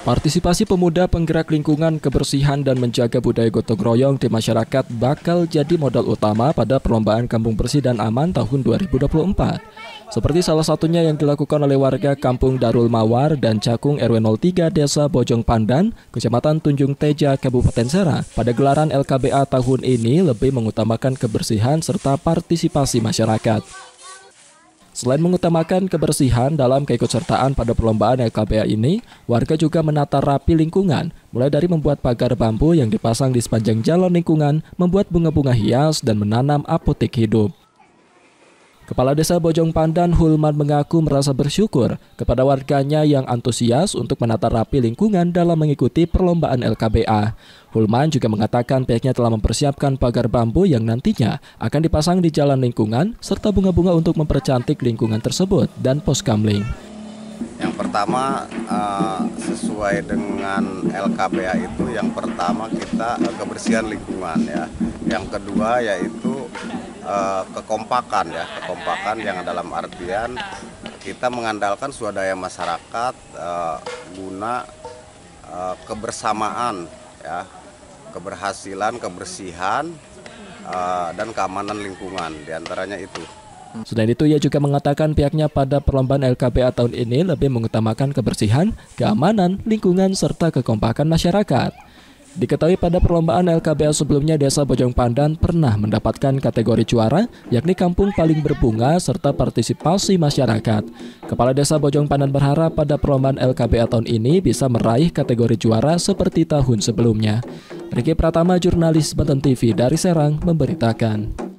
Partisipasi pemuda penggerak lingkungan, kebersihan, dan menjaga budaya gotong royong di masyarakat bakal jadi modal utama pada perlombaan Kampung Bersih dan Aman tahun 2024. Seperti salah satunya yang dilakukan oleh warga Kampung Darul Mawar dan Cakung RW 03 Desa Bojong Pandan, Kecamatan Tunjung Teja, Kabupaten Serang, Pada gelaran LKBA tahun ini lebih mengutamakan kebersihan serta partisipasi masyarakat. Selain mengutamakan kebersihan dalam keikutsertaan pada perlombaan LKPA ini, warga juga menata rapi lingkungan, mulai dari membuat pagar bambu yang dipasang di sepanjang jalan lingkungan, membuat bunga-bunga hias, dan menanam apotek hidup. Kepala Desa Bojong Pandan Hulman mengaku merasa bersyukur kepada warganya yang antusias untuk menata rapi lingkungan dalam mengikuti perlombaan LKBA. Hulman juga mengatakan pihaknya telah mempersiapkan pagar bambu yang nantinya akan dipasang di jalan lingkungan serta bunga-bunga untuk mempercantik lingkungan tersebut dan pos kamling. Yang pertama eh, sesuai dengan LKBA itu yang pertama kita kebersihan lingkungan ya. Yang kedua yaitu eh, kekompakan ya, kekompakan yang dalam artian kita mengandalkan swadaya masyarakat eh, guna eh, kebersamaan ya, keberhasilan, kebersihan eh, dan keamanan lingkungan diantaranya itu. Selain itu, ia juga mengatakan pihaknya pada perlombaan LKPA tahun ini lebih mengutamakan kebersihan, keamanan, lingkungan, serta kekompakan masyarakat. Diketahui pada perlombaan LKBA sebelumnya Desa Bojong Pandan pernah mendapatkan kategori juara yakni kampung paling berbunga serta partisipasi masyarakat. Kepala Desa Bojong Pandan berharap pada perlombaan LKBA tahun ini bisa meraih kategori juara seperti tahun sebelumnya. Riki Pratama, jurnalis Banten TV dari Serang, memberitakan.